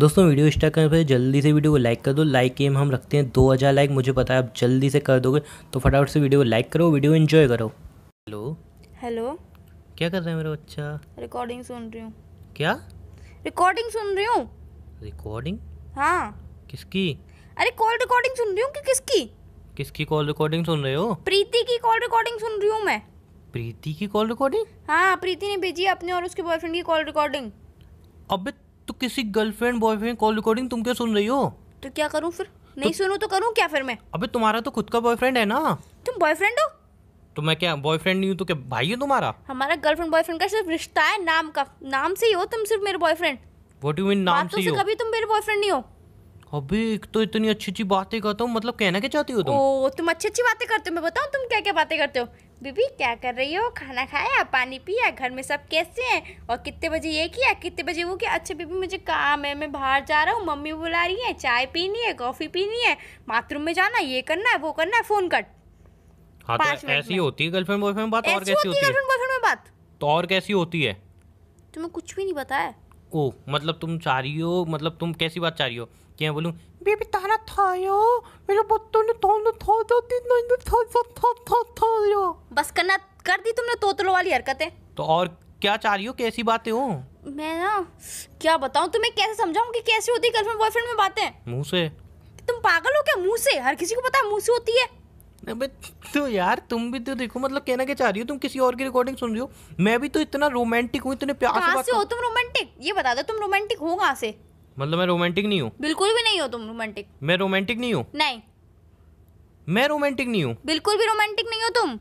दोस्तों video start करने से जल्दी से वीडियो को लाइक कर दो लाइक एम हम रखते हैं दो हज़ार लाइक मुझे पता है आप जल्दी से कर दोगे तो फटाफट से वीडियो को लाइक करो वीडियो एंजॉय करो हेलो हेलो क्या कर रहे हैं मेरा बच्चा रिकॉर्डिंग सुन रही हूँ क्या रिकॉर्डिंग सुन रही हूँ रिकॉर्डिंग हाँ किसकी अरे कॉल रिकॉर्डिंग सुन रही हूँ कि किसकी किसकी कॉल रिकॉर्डिंग सुन रहे हो प्रीति की कॉल रिकॉर्डिंग सुन रही हूँ मैं प्रीति की कॉल रिकॉर्डिंग हाँ प्रीति ने भेजी अपने और उसके बॉयफ्रेंड की कॉल रिकॉर्डिंग अबे तो किसी गर्लफ्रेंड बॉयफ्रेंड कॉल रिकॉर्डिंग तुम क्या सुन रही हो तो क्या करूँ फिर नहीं तो, सुनूँ तो करूँ क्या फिर मैं अबे तुम्हारा तो खुद का बॉयफ्रेंड है ना तुम बॉयफ्रेंड हो तो मैं क्या बॉयफ्रेंड नहीं हूँ तो क्या भाई हो तुम्हारा हमारा गर्लफ्रेंड बॉयफ्रेंड का सिर्फ रिश्ता है नाम का नाम से ही हो तुम सिर्फ मेरे बॉयफ्रेंड व्हाट यू मीन नाम से ही हो कभी तुम मेरे बॉयफ्रेंड नहीं हो अभी एक तो इतनी अच्छी अच्छी बातें करता हूँ मतलब कहना क्या चाहती हो तुम ओ तुम अच्छी अच्छी बातें करते हो मैं बताऊँ तुम क्या क्या बातें करते हो बीबी क्या कर रही हो खाना खाया पानी पिया घर में सब कैसे हैं और कितने बजे ये किया कितने बजे वो किया अच्छा बीबी मुझे काम है मैं बाहर जा रहा हूँ मम्मी बुला रही है चाय पीनी है कॉफ़ी पीनी है बाथरूम में जाना ये करना है वो करना है फ़ोन कट हाँ तो ऐसी होती है गर्लफ्रेंड बॉयफ्रेंड बात और कैसी होती है गर्लफ्रेंड बॉयफ्रेंड में बात तो और कैसी होती है तुम्हें कुछ भी नहीं बताया ओ मतलब तुम चाह रही हो मतलब तुम कैसी बात चाह रही हो क्या बोलूँ बेबी तारा था यो मेरे बच्चों ने तोड़ था जाती नहीं था था था था था यो बस करना कर दी तुमने तोतलो वाली हरकतें तो और क्या चाह रही हो कैसी बातें हो मैं ना क्या बताऊँ तुम्हें कैसे समझाऊँ कि कैसी होती है गर्लफ्रेंड बॉयफ्रेंड में बातें मुँह से तुम पागल हो क्या मुँह से हर किसी को पता है मुँह से होती है अबे तो यार तुम भी तो देखो मतलब कहना क्या चाह रही हो तुम किसी और की रिकॉर्डिंग सुन रही हो मैं भी तो इतना रोमांटिक हूँ इतने प्यार से हो तुम रोमांटिक ये बता दो तुम रोमांटिक हो कहाँ से मतलब मैं रोमांटिक नहीं हूँ बिल्कुल भी नहीं हो तुम रोमांटिक मैं रोमांटिक नहीं हूँ नहीं मैं रोमांटिक नहीं हूँ बिल्कुल भी रोमांटिक नहीं हो तुम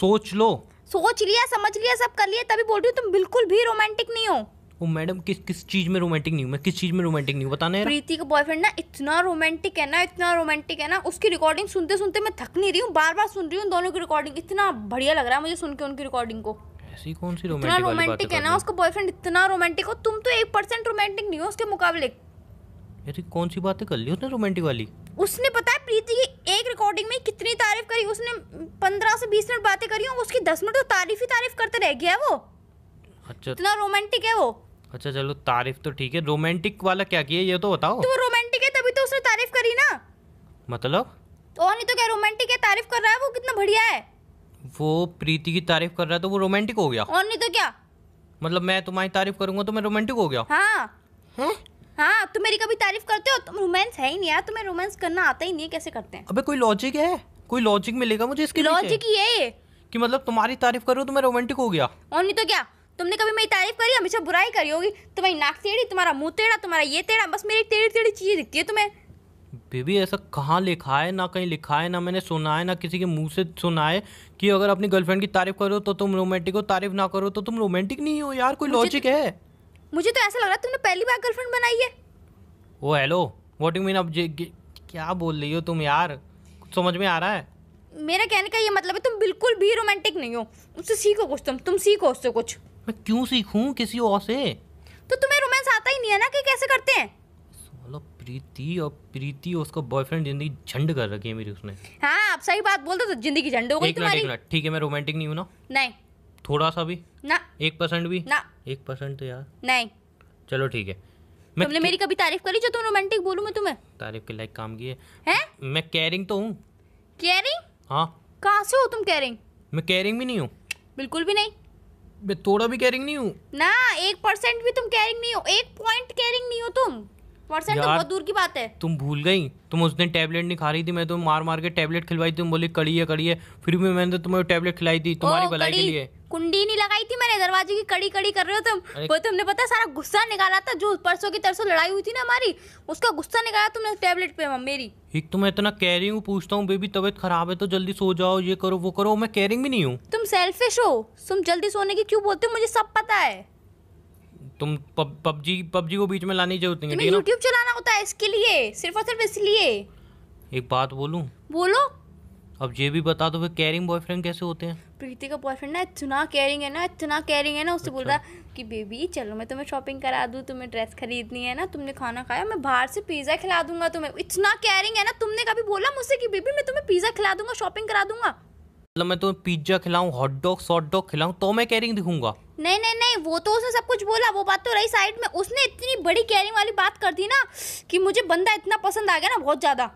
सोच लो सोच लिया समझ लिया सब कर लिया तभी बोल रही हूँ तुम बिल्कुल भी रोमांटिक नहीं हो ओ मैडम किस किस चीज में रोमांटिक नहीं हूँ मैं किस चीज में रोमांटिक नहीं हूँ बताना यार प्रीति का बॉयफ्रेंड ना इतना रोमांटिक है ना इतना रोमांटिक है ना उसकी रिकॉर्डिंग सुनते सुनते मैं थक नहीं रही हूँ बार बार सुन रही हूँ दोनों की रिकॉर्डिंग इतना बढ़िया लग रहा है मुझे सुन के उनकी रिकॉर्डिंग को ऐसी कौन सी रोमांटिक वाली बात है ना उसका बॉयफ्रेंड इतना रोमांटिक हो तुम तो एक परसेंट रोमांटिक नहीं हो उसके मुकाबले यार कौन सी बातें कर ली उसने रोमांटिक वाली उसने पता है प्रीति की एक रिकॉर्डिंग में कितनी तारीफ करी उसने पंद्रह से बीस मिनट बातें करी और उसकी दस मिनट तो तारीफ ही तारीफ करते रह गया वो अच्छा इतना रोमांटिक है वो अच्छा चलो तारीफ तो ठीक है रोमांटिक वाला क्या किया ये तो बताओ तो रोमांटिक है तभी तो उसने तारीफ करी ना मतलब तो नहीं तो क्या रोमांटिक है तारीफ कर रहा है वो कितना बढ़िया है वो प्रीति की तारीफ कर रहा है तो वो रोमांटिक हो गया और नहीं तो क्या मतलब मैं तुम्हारी तारीफ करूंगा तो मैं रोमांटिक हो गया हाँ हाँ, हाँ तुम मेरी कभी तारीफ करते हो तुम रोमांस है ही नहीं यार तुम्हें रोमांस करना आता ही नहीं है कैसे करते हैं अबे कोई लॉजिक है कोई लॉजिक मिलेगा मुझे इसकी लॉजिक ये कि मतलब तुम्हारी तारीफ करो तो मैं रोमांटिक हो गया और नहीं तो क्या तुमने कभी मेरी तारीफ करी हमेशा बुराई करी होगी तुम्हारी नाक टेढ़ी तुम्हारा मुंह टेढ़ा तुम्हारा ये टेढ़ा बस मेरी टेढ़ी टेढ़ी चीजें दिखती है तुम्हें बेबी ऐसा कहाँ लिखा है ना कहीं लिखा है ना मैंने सुना है ना किसी के मुंह से सुना है कि अगर अपनी गर्लफ्रेंड की तारीफ करो तो तुम रोमांटिक हो तारीफ ना करो तो तुम रोमांटिक नहीं हो यार कोई लॉजिक तो- है मुझे तो ऐसा लग रहा है तुमने पहली बार गर्लफ्रेंड बनाई है oh hello what you mean अब क्या बोल रही हो तुम यार समझ में आ रहा है मेरा कहने का ये मतलब है तुम बिल्कुल भी रोमांटिक नहीं हो उससे सीखो कुछ तुम तुम सीखो उससे कुछ मैं क्यों सीखूं किसी और से तो तुम्हें रोमांस आता ही नहीं है ना कि कैसे करते हैं प्रीति और प्रीति उसको बॉयफ्रेंड जिंदगी झंड कर रखी है मेरी उसने हाँ आप सही बात बोलते तो जिंदगी झंड हो गई तुम्हारी ठीक है मैं रोमांटिक नहीं हूँ ना नहीं थोड़ा सा भी ना एक परसेंट भी ना एक परसेंट तो यार नहीं चलो ठीक है तुमने मेरी कभी तारीफ करी जो तुम रोमांटिक बोलू मैं तुम्हें तारीफ के लायक काम की है, हैं मैं केयरिंग तो हूँ केयरिंग हाँ कहाँ से हो तुम केयरिंग मैं केयरिंग भी नहीं हूँ बिल्कुल भी नहीं मैं थोड़ा भी केयरिंग नहीं हूँ ना एक परसेंट भी तुम केयरिंग नहीं हो एक पॉइंट केयरिंग नहीं हो तुम परसेंट तो बहुत दूर की बात है तुम भूल गई तुम उस दिन टेबलेट नहीं खा रही थी मैं तुम तो मार मार के टेबलेट खिलवाई तुम बोली कड़ी है कड़ी है फिर भी मैंने तो तुम्हें टेबलेट खिलाई थी तुम्हारी भलाई के लिए कुंडी नहीं लगाई थी मैंने दरवाजे की कड़ी कड़ी कर रहे हो तुम वो तुमने पता सारा गुस्सा निकाला था जो परसों की तरफ से लड़ाई हुई थी ना हमारी उसका गुस्सा निकाला तुमने टेबलेट पे मेरी एक तो मैं इतना कैरिंग हूँ पूछता हूँ बेबी तबियत खराब है तो जल्दी सो जाओ ये करो वो करो मैं कैरिंग भी नहीं हूँ तुम सेल्फिश हो तुम जल्दी सोने की क्यों बोलते हो मुझे सब पता है तुम पबजी पबजी को बीच में लाने की जरूरत नहीं है यूट्यूब चलाना होता है इसके लिए सिर्फ और सिर्फ इसलिए एक बात बोलू बोलो अब ये भी बता दो कैरिंग बॉयफ्रेंड कैसे होते हैं प्रीति का बॉयफ्रेंड ना इतना कैरिंग है ना इतना कैरिंग है ना उससे अच्छा। बोल रहा कि बेबी चलो मैं तुम्हें शॉपिंग करा दूँ तुम्हें ड्रेस खरीदनी है ना तुमने खाना खाया मैं बाहर से पिज़्ज़ा खिला दूंगा तुम्हें इतना कैरिंग है ना तुमने कभी बोला मुझसे कि बेबी मैं तुम्हें पिज़्ज़ा खिला दूंगा शॉपिंग करा दूंगा मतलब मैं तुम्हें तो पिज्जा खिलाऊं हॉट डॉग सॉट डॉग खिलाऊं तो मैं कैरिंग दिखूंगा नहीं नहीं नहीं वो तो उसने सब कुछ बोला वो बात तो रही साइड में उसने इतनी बड़ी कैरिंग वाली बात कर दी ना कि मुझे बंदा इतना पसंद आ गया ना बहुत ज्यादा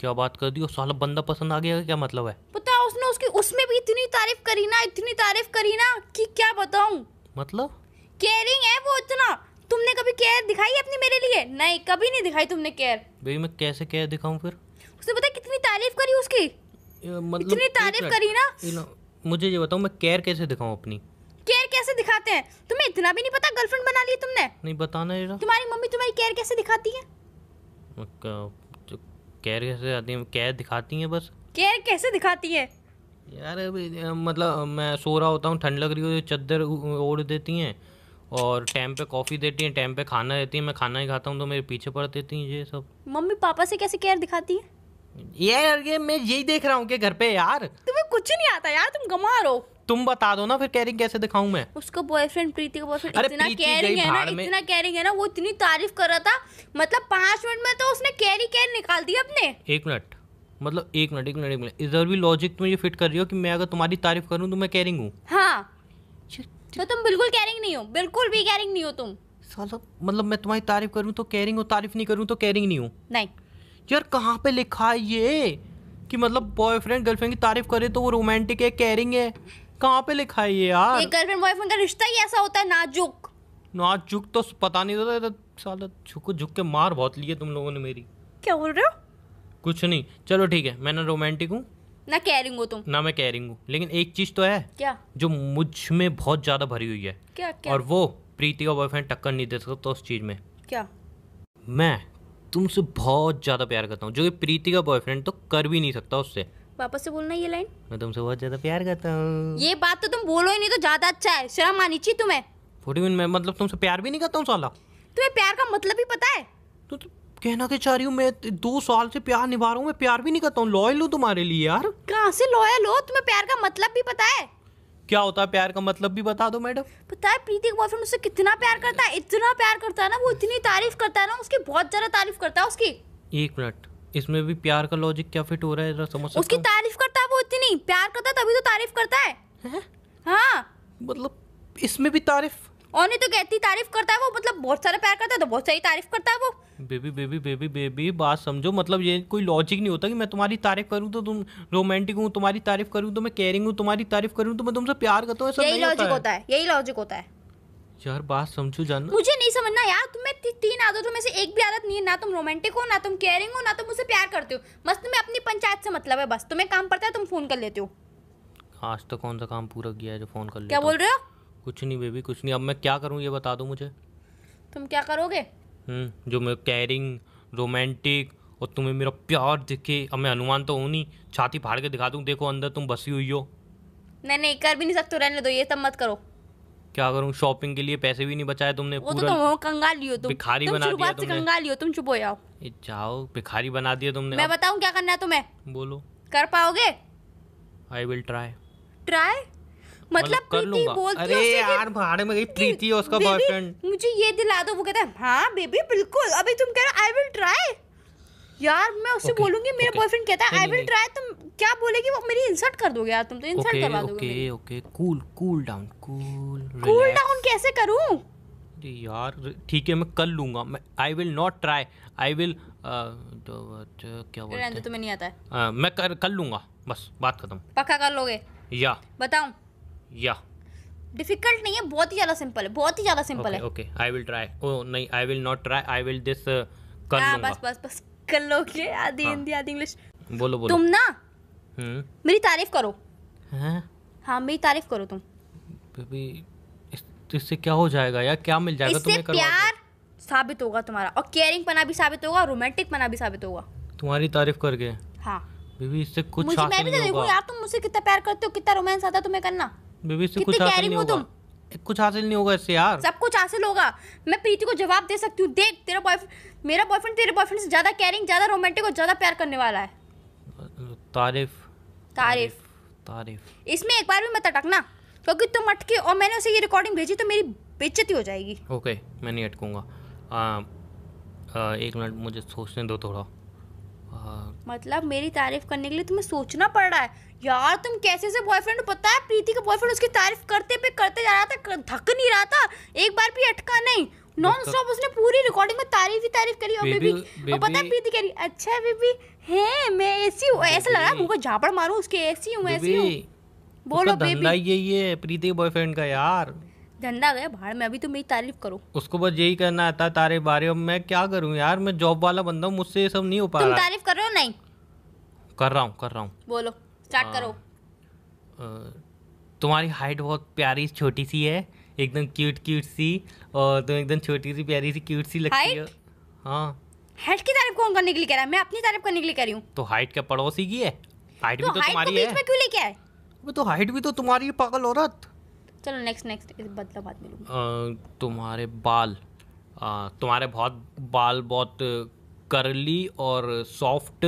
क्या बात कर दी और साला बंदा पसंद आ गया क्या मतलब है पता उसने उसकी उसमें भी इतनी तारीफ करी ना इतनी तारीफ करी ना कि क्या बताऊं मतलब केयरिंग है वो इतना तुमने कभी केयर दिखाई अपनी मेरे लिए नहीं कभी नहीं दिखाई तुमने केयर भाई मैं कैसे केयर दिखाऊं फिर उसने पता कितनी तारीफ करी उसकी मतलब इतनी तारीफ करी ना मुझे ये बताओ मैं केयर कैसे दिखाऊं अपनी केयर कैसे दिखाते हैं तुम्हें इतना भी नहीं पता गर्लफ्रेंड बना ली तुमने नहीं बताना जरा तुम्हारी मम्मी तुम्हारी केयर कैसे दिखाती है केयर कैसे आती है केयर दिखाती है बस केयर कैसे दिखाती है यार अभी मतलब मैं सो रहा होता हूँ ठंड लग रही हो चद्दर ओढ़ देती हैं और टाइम पे कॉफ़ी देती हैं टाइम पे खाना देती हैं मैं खाना ही खाता हूँ तो मेरे पीछे पड़ देती हैं ये सब मम्मी पापा से कैसे केयर दिखाती हैं यार ये मैं यही देख रहा हूँ कि घर पे यार तुम्हें कुछ नहीं आता यार तुम गमा रहो तुम बता दो ना फिर कैरिंग कैसे दिखाऊं मैं उसको बॉयफ्रेंड प्रीति का बॉयफ्रेंड इतना कैरिंग है ना इतना कैरिंग है ना वो इतनी तारीफ कर रहा था मतलब पांच मिनट में तो उसने कैरी कैर निकाल दी अपने एक मिनट मतलब एक मिनट एक मिनट एक मिनट इधर भी लॉजिक तुम तो ये फिट कर रही हो कि मैं अगर तुम्हारी तारीफ करूँ तो मैं कैरिंग हूँ हाँ तो तुम बिल्कुल कैरिंग नहीं हो बिल्कुल भी कैरिंग नहीं हो तुम मतलब मैं तुम्हारी तारीफ करूँ तो कैरिंग हो तारीफ नहीं करूँ तो कैरिंग नहीं हूँ नहीं यार कहाँ पे लिखा है ये कि मतलब बॉयफ्रेंड गर्लफ्रेंड की तारीफ करे तो वो रोमांटिक है केयरिंग है कहाँ पे लिखा है ये यार ये गर्लफ्रेंड बॉयफ्रेंड का रिश्ता ही ऐसा होता है नाजुक नाजुक तो पता नहीं होता साला झुक झुक के मार बहुत लिए तुम लोगों ने मेरी क्या बोल रहे हो कुछ नहीं चलो ठीक है मैं ना रोमांटिक हूँ ना कैरिंग हो तुम ना मैं कैरिंग हूँ लेकिन एक चीज तो है क्या जो मुझ में बहुत ज्यादा भरी हुई है क्या, क्या? और वो प्रीति का बॉयफ्रेंड टक्कर नहीं दे सकता तो उस चीज में क्या मैं तुमसे बहुत ज़्यादा प्यार करता हूँ जो कि प्रीति का बॉयफ्रेंड तो कर भी नहीं सकता उससे वापस से बोलना ये लाइन मैं तुमसे बहुत ज़्यादा प्यार करता हूँ ये बात तो तुम बोलो ही नहीं तो ज़्यादा अच्छा है शर्म आनी चाहिए तुम्हें फोर्टी मैं मतलब तुमसे प्यार भी नहीं करता हूँ साला तुम्हें प्यार का मतलब ही पता है तो, तो कहना के चाह रही हूँ मैं दो साल से प्यार निभा रहा हूँ मैं प्यार भी नहीं करता हूँ लॉयल हूँ तुम्हारे लिए यार कहाँ से लॉयल हो तुम्हें प्यार का मतलब भी पता है क्या होता है प्यार का मतलब भी बता दो मैडम पता है प्रीति का बॉयफ्रेंड उससे कितना प्यार करता है इतना प्यार करता है ना वो इतनी तारीफ करता है ना उसकी बहुत ज्यादा तारीफ करता है उसकी एक मिनट इसमें भी प्यार का लॉजिक क्या फिट हो रहा है समझ समझ उसकी तारीफ करता है वो इतनी प्यार करता है तभी तो तारीफ करता है, है? हाँ मतलब इसमें भी तारीफ और नहीं तो कहती तारीफ करता है वो मतलब बहुत सारा प्यार करता है तो बहुत सारी तारीफ करता है वो बेबी बेबी बेबी बेबी बात समझो मतलब ये कोई लॉजिक नहीं होता कि मैं तुम्हारी तारीफ करूँ तो तुम रोमांटिक हूँ तुम्हारी तारीफ करूँ तो मैं केयरिंग हूँ तुम्हारी तारीफ करूँ तो मैं तुमसे प्यार करता हूँ यही लॉजिक होता है यही लॉजिक होता है यार बात समझो जाना मुझे नहीं समझना यार तुम्हें ती, तीन आदतों में से एक भी आदत नहीं है ना तुम रोमांटिक हो ना तुम केयरिंग हो ना तुम मुझसे प्यार करते हो बस तुम्हें अपनी पंचायत से मतलब है बस तुम्हें काम पड़ता है तुम फोन कर लेते हो आज तो कौन सा काम पूरा किया है जो फोन कर लिया क्या बोल रहे हो कुछ नहीं बेबी कुछ नहीं अब मैं क्या करूँ ये बता दो मुझे तुम क्या करोगे हम्म, जो मैं कैरिंग रोमांटिक और तुम्हें मेरा प्यार दिखे अब मैं हनुमान तो हूँ नहीं छाती फाड़ के दिखा दूँ देखो अंदर तुम बसी हुई हो नहीं नहीं कर भी नहीं सकते रहने दो ये सब मत करो क्या करूँ शॉपिंग के लिए पैसे भी नहीं बचाए तुमने वो तो तुम हो कंगाली हो तुम भिखारी बना दिया तुमने कंगाल लियो तुम चुप हो जाओ जाओ भिखारी बना दिया तुमने मैं बताऊँ क्या करना है तुम्हें बोलो कर पाओगे आई विल ट्राई ट्राई मतलब, मतलब कर अरे में प्रीति और उसका बॉयफ्रेंड मुझे ये दिला दो वो कहता है हाँ बेबी बिल्कुल अभी तुम कह रहे हो आई विल ट्राई यार मैं उससे okay, बोलूंगी मेरा okay. बॉयफ्रेंड कहता है आई विल ट्राई तुम क्या बोलेगी वो मेरी इंसर्ट कर दोगे यार तुम तो इंसर्ट okay, करवा दोगे okay okay cool cool down cool cool down कैसे करूं यार ठीक है मैं कर लूंगा मैं I will not try I will तो क्या बोलते हैं तुम्हें नहीं आता है uh, मैं कर कर लूंगा बस बात खत्म पक्का कर लोगे या बताऊं या डिफिकल्ट नहीं है बहुत ही ज्यादा सिंपल है बहुत ही ज्यादा सिंपल okay, है okay I will try oh नहीं I will not try I will this कर लूंगा बस बस बस कर लोगे आधी हाँ। हिंदी आधी इंग्लिश बोलो बोलो तुम ना हम्म मेरी तारीफ करो हैं हां मेरी तारीफ करो तुम बेबी तो इससे क्या हो जाएगा यार क्या मिल जाएगा इससे तुम्हें प्यार साबित होगा तुम्हारा और केयरिंग पना भी साबित होगा रोमांटिक पना भी साबित होगा तुम्हारी तारीफ करके हाँ बेबी इससे कुछ मुझे मैं भी तो देखूँ यार तुम मुझसे कितना प्यार करते हो कितना रोमांस आता है तुम्हें करना बेबी से कुछ हासिल नहीं होगा कुछ हासिल नहीं होगा इससे यार सब कुछ हासिल होगा मैं प्रीति को जवाब दे सकती हूँ देख तेरा बॉयफ्रेंड मेरा बॉयफ्रेंड तेरे बॉयफ्रेंड से ज़्यादा केयरिंग ज़्यादा रोमांटिक और ज़्यादा प्यार करने वाला है तारीफ तारीफ तारीफ इसमें एक बार भी मत अटकना क्योंकि तुम अटके और मैंने उसे ये रिकॉर्डिंग भेजी तो मेरी बेइज्जती हो जाएगी ओके मैं नहीं अटकूंगा एक मिनट मुझे सोचने दो थोड़ा हाँ। मतलब मेरी तारीफ करने के लिए तुम्हें सोचना पड़ रहा है यार तुम कैसे से बॉयफ्रेंड पता है प्रीति का बॉयफ्रेंड उसकी तारीफ करते पे करते जा रहा था थक नहीं रहा था एक बार भी अटका नहीं नॉन मतलब स्टॉप उसने पूरी रिकॉर्डिंग में तारीफ ही तारीफ करी और बेबी और पता है प्रीति कह रही अच्छा बेबी है मैं ऐसी हूँ ऐसा लग रहा है मुझे झापड़ मारूं उसके ऐसी हूँ ऐसी हूँ बोलो बेबी यही है प्रीति के बॉयफ्रेंड का यार धंधा गया भाड़ में अभी तो मेरी तारीफ करो उसको बस यही करना आता तारे बारे में क्या करूँ यार मैं जॉब वाला बंदा हूँ मुझसे ये सब नहीं हो पा रहा तारीफ कर रहे हो नहीं कर रहा हूँ कर रहा हूँ बोलो स्टार्ट हाँ। करो तुम्हारी हाइट बहुत प्यारी छोटी सी है एकदम क्यूट क्यूट सी और तुम तो एकदम छोटी सी प्यारी सी क्यूट सी लगती है हाँ हाइट की तारीफ कौन करने के लिए कह रहा है मैं अपनी तारीफ करने के लिए कह रही हूँ तो हाइट क्या पड़ोसी की है हाइट तो भी तो तुम्हारी है में क्यों लेके आए तो हाइट भी तो तुम्हारी पागल औरत चलो नेक्स्ट नेक्स्ट इस बदला बात में तुम्हारे बाल आ, तुम्हारे बहुत बाल बहुत करली और सॉफ्ट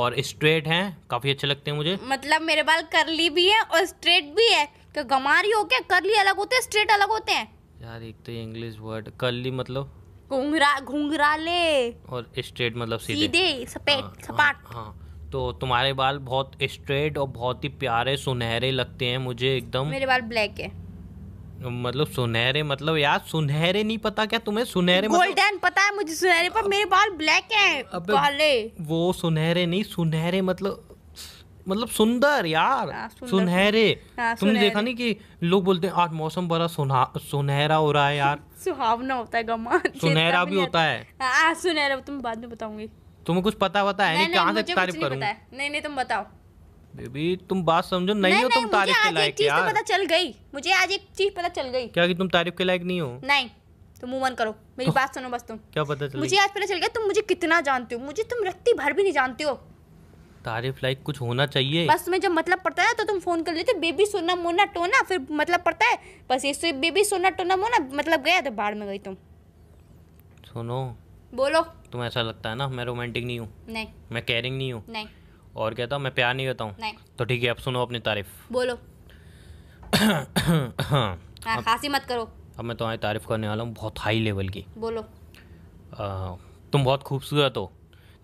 और स्ट्रेट हैं काफ़ी अच्छे लगते हैं मुझे मतलब मेरे बाल करली भी है और स्ट्रेट भी है क्या गमारी हो क्या करली अलग होते हैं स्ट्रेट अलग होते हैं यार एक तो इंग्लिश वर्ड करली मतलब घुंघरा घुंघराले और स्ट्रेट मतलब सीधे सपेट हाँ, सपाट हाँ, हाँ तो तुम्हारे बाल बहुत स्ट्रेट और बहुत ही प्यारे सुनहरे लगते हैं मुझे एकदम मेरे बाल ब्लैक है मतलब सुनहरे मतलब यार सुनहरे नहीं पता क्या तुम्हें सुनहरे गोल्डन मतलब... पता है मुझे सुनहरे पर मेरे बाल ब्लैक हैं काले वो सुनहरे नहीं सुनहरे मतलब मतलब सुंदर यार आ, हाँ, सुंदर सुनहरे हाँ, तुमने देखा नहीं कि लोग बोलते हैं आज मौसम बड़ा सुनहरा हो रहा है यार सुहावना होता है गमा सुनहरा भी होता है आ, हाँ, सुनहरा तुम बाद में बताऊंगी तुम्हें कुछ पता पता है नहीं, नहीं, कहाँ से तारीफ करूंगी नहीं नहीं तुम बताओ बेबी तुम बात समझो नहीं, नहीं हो तुम तारीफ के लायक यार मुझे पता चल गई मुझे आज एक चीज पता चल गई क्या कि तुम तारीफ के लायक नहीं हो नहीं तो तो मूवन करो मेरी बात सुनो बस तुम क्या पता चल मुझे आज पता चल गया तुम मुझे कितना जानते हो मुझे तुम रत्ती भर भी नहीं जानते हो तारीफ लायक कुछ होना चाहिए बस तुम्हें जब मतलब पड़ता है तो तुम फोन कर लेते बेबी सोना मोना टोना फिर मतलब पड़ता है बस ये बेबी सोना टोना मोना मतलब गया तो बाढ़ में गई तुम सुनो बोलो तुम ऐसा लगता है ना मैं रोमांटिक नहीं हूँ नहीं मैं केयरिंग नहीं हूँ नहीं और कहता हूँ मैं प्यार नहीं करता हूँ तो ठीक है अब सुनो अपनी तारीफ बोलो हाँ, मत करो अब मैं तुम्हारी तारीफ करने वाला हूँ बहुत हाई लेवल की बोलो तुम बहुत खूबसूरत हो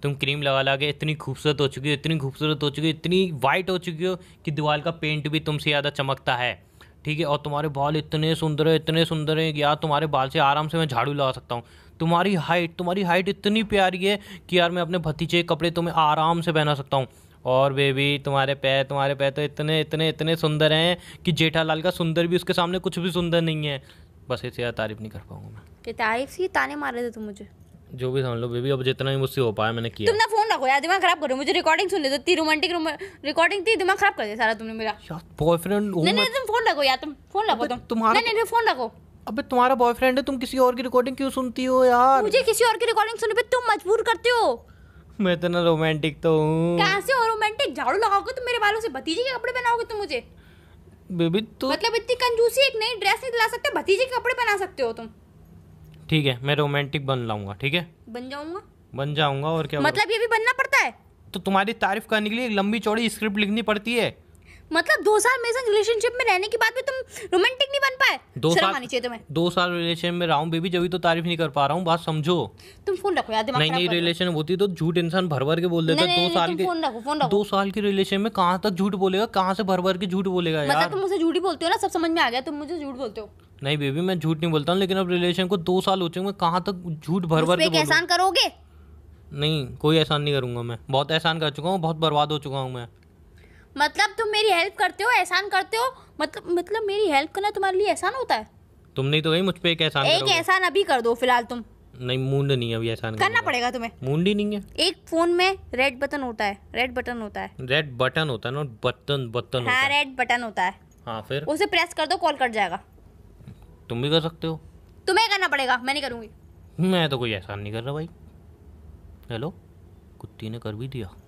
तुम क्रीम लगा लगा के इतनी खूबसूरत हो चुकी हो इतनी खूबसूरत हो चुकी हो इतनी वाइट हो चुकी हो कि दीवार का पेंट भी तुमसे ज़्यादा चमकता है ठीक है और तुम्हारे बाल इतने सुंदर हैं इतने सुंदर हैं कि यार तुम्हारे बाल से आराम से मैं झाड़ू लगा सकता हूँ तुम्हारी हाइट तुम्हारी हाइट इतनी प्यारी है कि यार मैं अपने भतीजे कपड़े तुम्हें आराम से पहना सकता हूँ और बेबी तुम्हारे पैर तुम्हारे पैर तो इतने इतने इतने सुंदर हैं कि जेठालाल का सुंदर भी उसके सामने कुछ भी सुंदर नहीं है बस इसे यार तारीफ नहीं कर पाऊँगा मैं तारीफ सी ताने मारे थे तुम मुझे जो भी समझ लो बेबी अब जितना भी मुझसे हो पाया मैंने किया तुमने फोन रखो यार दिमाग खराब करो मुझे रिकॉर्डिंग सुन ले तो इतनी रोमांटिक रिकॉर्डिंग थी दिमाग खराब कर दिया सारा तुमने मेरा यार बॉयफ्रेंड नहीं नहीं तुम फोन रखो यार तुम फोन रखो तुम तुम्हारा नहीं नहीं फोन रखो अबे तुम्हारा बॉयफ्रेंड है तुम किसी और की रिकॉर्डिंग क्यों सुनती हो यार मुझे किसी और की रिकॉर्डिंग सुनने पे तुम मजबूर करते हो मैं इतना रोमांटिक तो हूँ कैसे हो रोमांटिक झाड़ू लगाओगे तुम तो मेरे बालों से भतीजे के कपड़े पहनाओगे तुम मुझे बेबी तो मतलब इतनी कंजूसी एक नई ड्रेस नहीं दिला सकते भतीजे के कपड़े पहना सकते हो तुम ठीक है मैं रोमांटिक बन लाऊंगा ठीक है बन जाऊंगा बन जाऊंगा और क्या मतलब ये भी बनना पड़ता है तो तुम्हारी तारीफ करने के लिए लंबी चौड़ी स्क्रिप्ट लिखनी पड़ती है मतलब दो साल मेरे संग रिलेशनशिप में रहने के बाद भी तुम रोमांटिक नहीं बन पाए दो साल तुम्हें दो साल रिलेशन में रहा हूँ बेबी जब तो तारीफ नहीं कर पा रहा हूँ बात समझो तुम फोन रखो यार नहीं नहीं रिलेशन होती तो झूठ इंसान भर भर के बोल देता है दो साल के फोन रखो फोन रखो दो साल के रिलेशन में कहाँ तक झूठ बोलेगा कहाँ से भर भर के झूठ बोलेगा मतलब तुम मुझे झूठ ही बोलते हो ना सब समझ में आ गया तुम मुझे झूठ बोलते हो नहीं बेबी मैं झूठ नहीं बोलता हूँ लेकिन अब रिलेशन को दो साल हो चुके हैं कहाँ तक झूठ भर भर के एहसान करोगे नहीं कोई एहसान नहीं करूँगा मैं बहुत एहसान कर चुका हूँ बहुत बर्बाद हो चुका हूँ मैं मतलब तुम मेरी हेल्प करते हो एहसान करते हो मतलब मतलब मेरी हेल्प करना तुम्हारे लिए एहसान होता है तुम नहीं तो गई मुझ पे एक एहसान एक एहसान अभी कर दो फिलहाल तुम नहीं मूंड नहीं है अभी एहसान करना पड़ेगा तुम्हें मूंड ही नहीं है एक फोन में रेड बटन होता है रेड बटन होता है रेड बटन होता है ना बटन बटन हाँ रेड बटन होता है हाँ फिर उसे प्रेस कर दो कॉल कट जाएगा तुम भी कर सकते हो तुम्हें करना पड़ेगा मैं नहीं करूँगी मैं तो कोई एहसान नहीं कर रहा भाई हेलो कुत्ती ने कर भी दिया